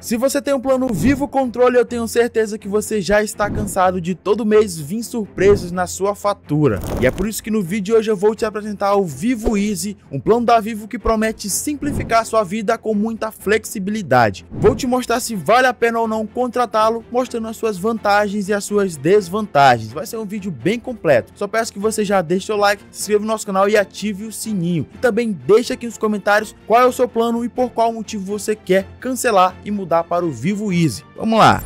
Se você tem um plano Vivo Controle, eu tenho certeza que você já está cansado de todo mês vir surpresas na sua fatura. E é por isso que no vídeo de hoje eu vou te apresentar o Vivo Easy, um plano da Vivo que promete simplificar sua vida com muita flexibilidade. Vou te mostrar se vale a pena ou não contratá-lo, mostrando as suas vantagens e as suas desvantagens. Vai ser um vídeo bem completo. Só peço que você já deixe seu like, se inscreva no nosso canal e ative o sininho. E também deixe aqui nos comentários qual é o seu plano e por qual motivo você quer cancelar e mudar dá para o Vivo Easy. Vamos lá.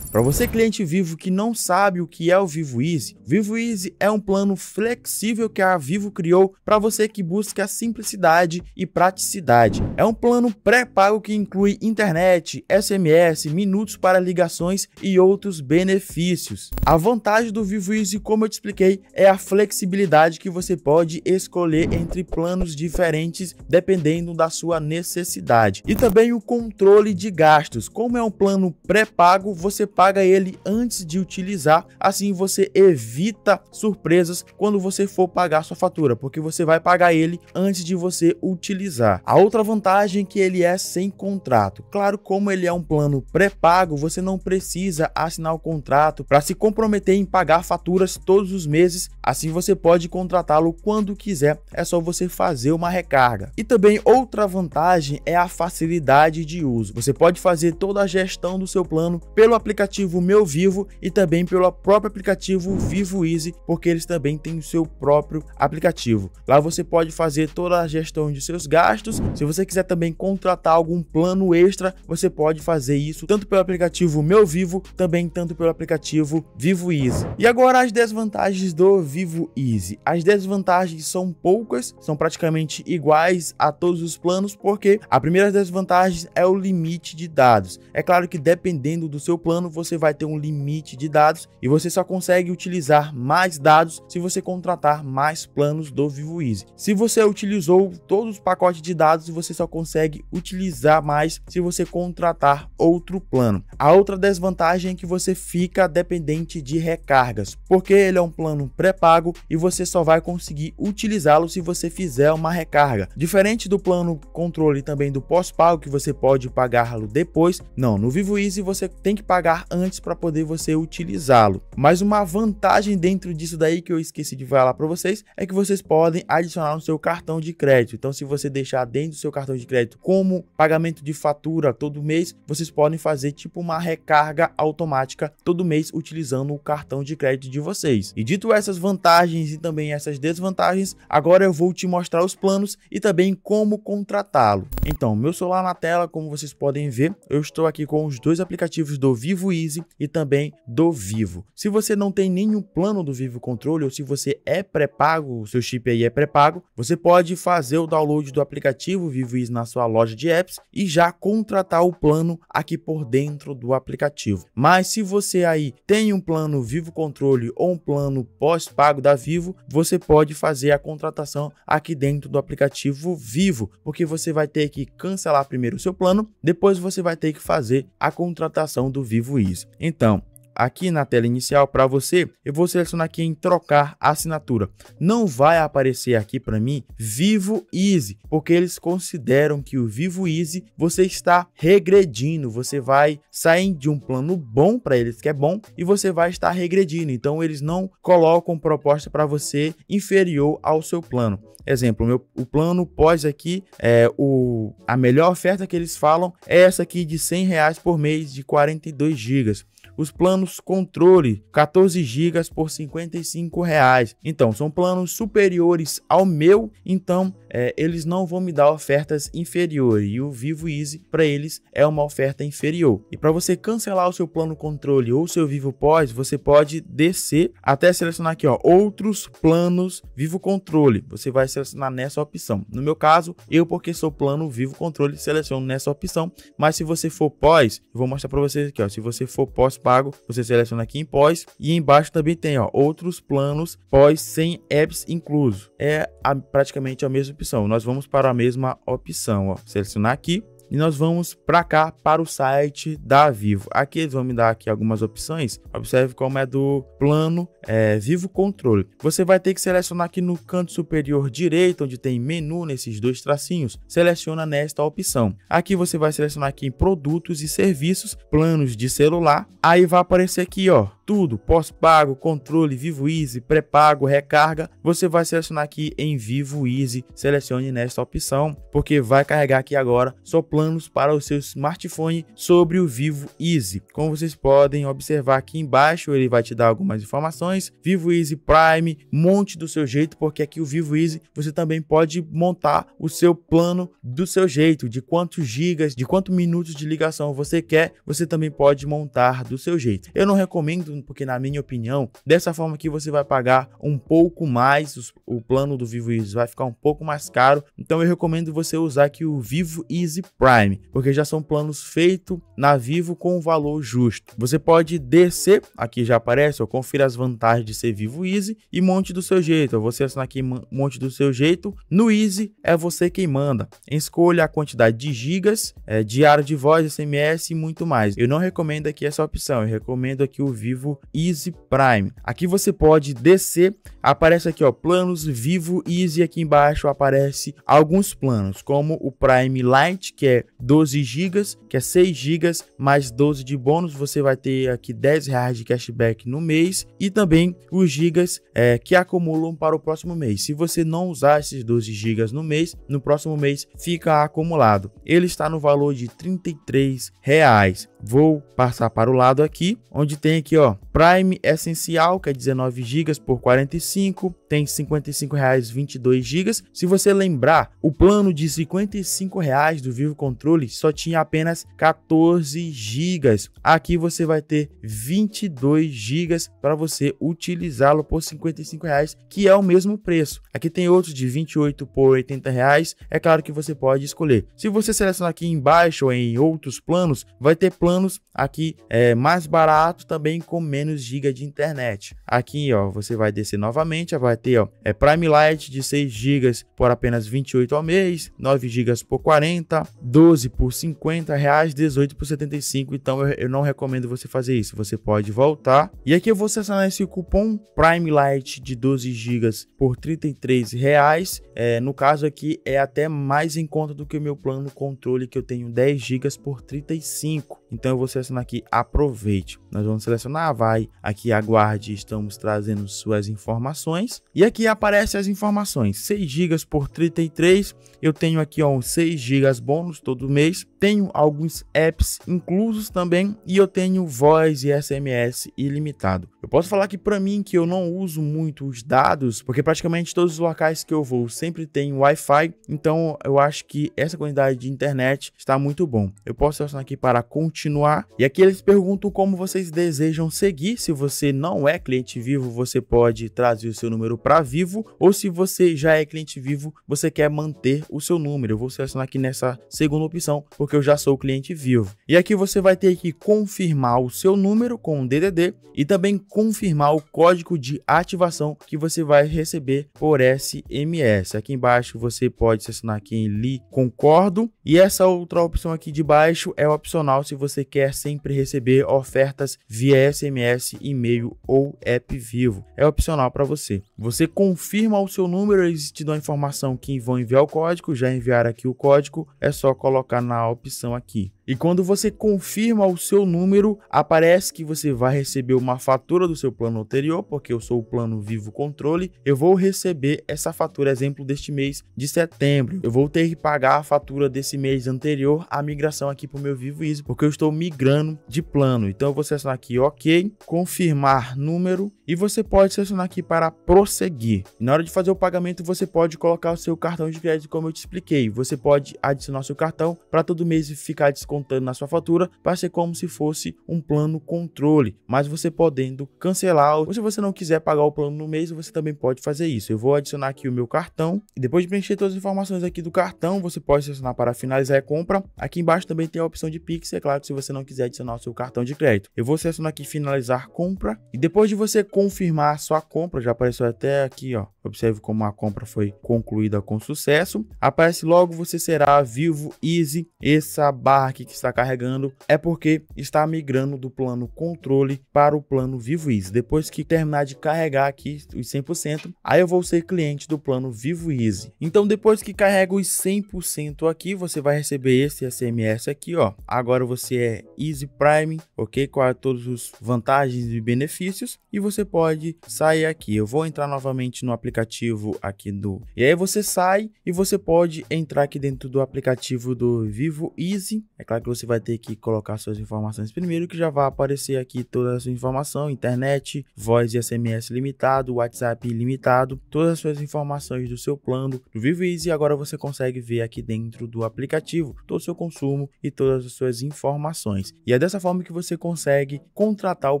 Para você cliente Vivo que não sabe o que é o Vivo Easy, Vivo Easy é um plano flexível que a Vivo criou para você que busca simplicidade e praticidade. É um plano pré-pago que inclui internet, SMS, minutos para ligações e outros benefícios. A vantagem do Vivo Easy, como eu te expliquei, é a flexibilidade que você pode escolher entre planos diferentes dependendo da sua necessidade. E também o controle de gastos. Como é um plano pré-pago, você paga paga ele antes de utilizar, assim você evita surpresas quando você for pagar sua fatura, porque você vai pagar ele antes de você utilizar. A outra vantagem é que ele é sem contrato. Claro, como ele é um plano pré-pago, você não precisa assinar o contrato para se comprometer em pagar faturas todos os meses, assim você pode contratá-lo quando quiser, é só você fazer uma recarga. E também outra vantagem é a facilidade de uso. Você pode fazer toda a gestão do seu plano pelo aplicativo aplicativo Meu Vivo e também pelo próprio aplicativo Vivo Easy, porque eles também têm o seu próprio aplicativo. Lá você pode fazer toda a gestão de seus gastos. Se você quiser também contratar algum plano extra, você pode fazer isso tanto pelo aplicativo Meu Vivo, também tanto pelo aplicativo Vivo Easy. E agora as desvantagens do Vivo Easy. As desvantagens são poucas, são praticamente iguais a todos os planos, porque a primeira desvantagem é o limite de dados. É claro que dependendo do seu plano, você vai ter um limite de dados e você só consegue utilizar mais dados se você contratar mais planos do Vivo Easy. Se você utilizou todos os pacotes de dados, você só consegue utilizar mais se você contratar outro plano. A outra desvantagem é que você fica dependente de recargas, porque ele é um plano pré-pago e você só vai conseguir utilizá-lo se você fizer uma recarga. Diferente do plano controle também do pós-pago que você pode pagá-lo depois, não, no Vivo Easy você tem que pagar antes para poder você utilizá-lo. Mas uma vantagem dentro disso daí que eu esqueci de falar para vocês é que vocês podem adicionar no seu cartão de crédito. Então, se você deixar dentro do seu cartão de crédito como pagamento de fatura todo mês, vocês podem fazer tipo uma recarga automática todo mês utilizando o cartão de crédito de vocês. E dito essas vantagens e também essas desvantagens, agora eu vou te mostrar os planos e também como contratá-lo. Então, meu celular na tela, como vocês podem ver, eu estou aqui com os dois aplicativos do Vivo Easy e também do Vivo. Se você não tem nenhum plano do Vivo Controle ou se você é pré-pago, o seu chip aí é pré-pago, você pode fazer o download do aplicativo Vivo Easy na sua loja de apps e já contratar o plano aqui por dentro do aplicativo. Mas se você aí tem um plano Vivo Controle ou um plano pós-pago da Vivo, você pode fazer a contratação aqui dentro do aplicativo Vivo, porque você vai ter que cancelar primeiro o seu plano, depois você vai ter que fazer a contratação do Vivo Easy. Então, aqui na tela inicial para você, eu vou selecionar aqui em trocar assinatura. Não vai aparecer aqui para mim Vivo Easy, porque eles consideram que o Vivo Easy você está regredindo, você vai sair de um plano bom para eles que é bom e você vai estar regredindo. Então eles não colocam proposta para você inferior ao seu plano. Exemplo, meu, o plano pós aqui é o a melhor oferta que eles falam é essa aqui de 100 reais por mês de 42 gigas os planos controle, 14 GB por 55. Reais. Então, são planos superiores ao meu, então é, eles não vão me dar ofertas inferiores. E o Vivo Easy, para eles, é uma oferta inferior. E para você cancelar o seu plano controle ou seu Vivo Pós, você pode descer até selecionar aqui, ó, outros planos Vivo Controle. Você vai selecionar nessa opção. No meu caso, eu, porque sou plano Vivo Controle, seleciono nessa opção. Mas se você for pós, vou mostrar para vocês aqui, ó, se você for pós pago, você seleciona aqui em pós e embaixo também tem ó, outros planos pós sem apps incluso. É a, praticamente a mesma opção. Nós vamos para a mesma opção, ó, selecionar aqui e nós vamos para cá para o site da Vivo. Aqui eles vão me dar aqui algumas opções. Observe como é do plano é, Vivo Controle. Você vai ter que selecionar aqui no canto superior direito, onde tem menu nesses dois tracinhos, seleciona nesta opção. Aqui você vai selecionar aqui em produtos e serviços, planos de celular. Aí vai aparecer aqui, ó, tudo, pós-pago, controle, Vivo Easy, pré-pago, recarga, você vai selecionar aqui em Vivo Easy, selecione nesta opção, porque vai carregar aqui agora só planos para o seu smartphone sobre o Vivo Easy. Como vocês podem observar aqui embaixo, ele vai te dar algumas informações, Vivo Easy Prime, monte do seu jeito, porque aqui o Vivo Easy você também pode montar o seu plano do seu jeito, de quantos gigas, de quantos minutos de ligação você quer, você também pode montar do seu jeito. Eu não recomendo mesmo, porque na minha opinião, dessa forma que você vai pagar um pouco mais, os, o plano do Vivo Easy vai ficar um pouco mais caro, então eu recomendo você usar aqui o Vivo Easy Prime, porque já são planos feitos na Vivo com um valor justo. Você pode descer, aqui já aparece, ó, confira as vantagens de ser Vivo Easy e monte do seu jeito, você assinar aqui monte do seu jeito, no Easy é você quem manda, escolha a quantidade de gigas, é, diário de voz, SMS e muito mais. Eu não recomendo aqui essa opção, eu recomendo aqui o Vivo Vivo Easy Prime. Aqui você pode descer, aparece aqui ó, planos Vivo Easy, aqui embaixo aparece alguns planos, como o Prime Lite, que é 12 GB, que é 6 GB mais 12 de bônus, você vai ter aqui 10 reais de cashback no mês e também os gigas é, que acumulam para o próximo mês. Se você não usar esses 12 GB no mês, no próximo mês fica acumulado. Ele está no valor de 33 reais. Vou passar para o lado aqui, onde tem aqui, ó, Prime Essencial, que é 19 GB por 45, tem R$ 55,22 GB. Se você lembrar, o plano de R$ do Vivo Controle só tinha apenas 14 GB. Aqui você vai ter 22 GB para você utilizá-lo por R$ que é o mesmo preço. Aqui tem outro de 28 por 80 reais. É claro que você pode escolher. Se você selecionar aqui embaixo ou em outros planos, vai ter plano anos, aqui é mais barato, também com menos giga de internet. Aqui, ó, você vai descer novamente, vai ter, ó, é Prime Light de 6 GB por apenas 28 ao mês, 9 GB por 40, 12 por 50 reais, 18 por 75. Então eu, eu não recomendo você fazer isso. Você pode voltar. E aqui eu vou selecionar esse cupom Prime Light de 12 GB por 33 reais. É, no caso aqui é até mais em conta do que o meu plano controle que eu tenho 10 GB por 35. Então eu vou selecionar aqui aproveite. Nós vamos selecionar vai, aqui aguarde, estamos trazendo suas informações. E aqui aparecem as informações, 6 GB por 33, eu tenho aqui ó, 6 GB bônus todo mês, tenho alguns apps inclusos também e eu tenho voz e SMS ilimitado. Eu posso falar que para mim que eu não uso muito os dados, porque praticamente todos os locais que eu vou sempre tem Wi-Fi, então eu acho que essa quantidade de internet está muito bom. Eu posso selecionar aqui para continuar e aqui eles perguntam como vocês desejam seguir. Se você não é cliente vivo, você pode trazer o seu número para vivo ou se você já é cliente vivo, você quer manter o seu número. Eu vou selecionar aqui nessa segunda opção, porque porque eu já sou cliente vivo. E aqui você vai ter que confirmar o seu número com o DDD e também confirmar o código de ativação que você vai receber por SMS. Aqui embaixo você pode selecionar aqui em Li Concordo e essa outra opção aqui de baixo é opcional se você quer sempre receber ofertas via SMS, e-mail ou app vivo. É opcional para você. Você confirma o seu número, eles te dão a informação que vão enviar o código, já enviar aqui o código, é só colocar na opção opção aqui. E quando você confirma o seu número, aparece que você vai receber uma fatura do seu plano anterior, porque eu sou o plano Vivo Controle, eu vou receber essa fatura, exemplo, deste mês de setembro. Eu vou ter que pagar a fatura desse mês anterior, a migração aqui para o meu Vivo Easy, porque eu estou migrando de plano. Então eu vou selecionar aqui OK, confirmar número e você pode selecionar aqui para prosseguir. na hora de fazer o pagamento, você pode colocar o seu cartão de crédito como eu te expliquei. Você pode adicionar seu cartão para todo mês ficar descontando na sua fatura para ser como se fosse um plano controle, mas você podendo cancelar ou se você não quiser pagar o plano no mês, você também pode fazer isso. Eu vou adicionar aqui o meu cartão e depois de preencher todas as informações aqui do cartão, você pode selecionar para finalizar a compra. Aqui embaixo também tem a opção de Pix, é claro que se você não quiser adicionar o seu cartão de crédito. Eu vou selecionar aqui finalizar compra e depois de você confirmar a sua compra, já apareceu até aqui, ó. Observe como a compra foi concluída com sucesso. Aparece logo você será Vivo Easy essa barra aqui que está carregando é porque está migrando do plano controle para o plano Vivo Easy. Depois que terminar de carregar aqui os 100%, aí eu vou ser cliente do plano Vivo Easy. Então depois que carrega os 100% aqui, você vai receber esse SMS aqui, ó. Agora você é Easy Prime, ok? Com todos os vantagens e benefícios e você pode sair aqui. Eu vou entrar novamente no aplicativo aqui do... E aí você sai e você pode entrar aqui dentro do aplicativo do Vivo Easy. É claro que você vai ter que colocar suas informações primeiro, que já vai aparecer aqui toda a sua informação, internet, voz e SMS limitado, WhatsApp limitado, todas as suas informações do seu plano do Vivo Easy. Agora você consegue ver aqui dentro do aplicativo todo o seu consumo e todas as suas informações. E é dessa forma que você consegue contratar o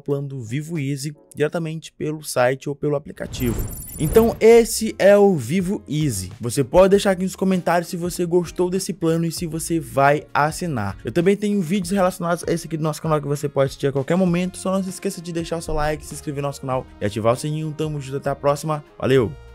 plano do Vivo Easy diretamente pelo site ou pelo aplicativo. Então esse é o Vivo Easy. Você pode deixar aqui nos comentários se você gostou desse plano e se você vai assinar. Eu também tenho vídeos relacionados a esse aqui do nosso canal que você pode assistir a qualquer momento. Só não se esqueça de deixar o seu like, se inscrever no nosso canal e ativar o sininho. Tamo junto, até a próxima. Valeu!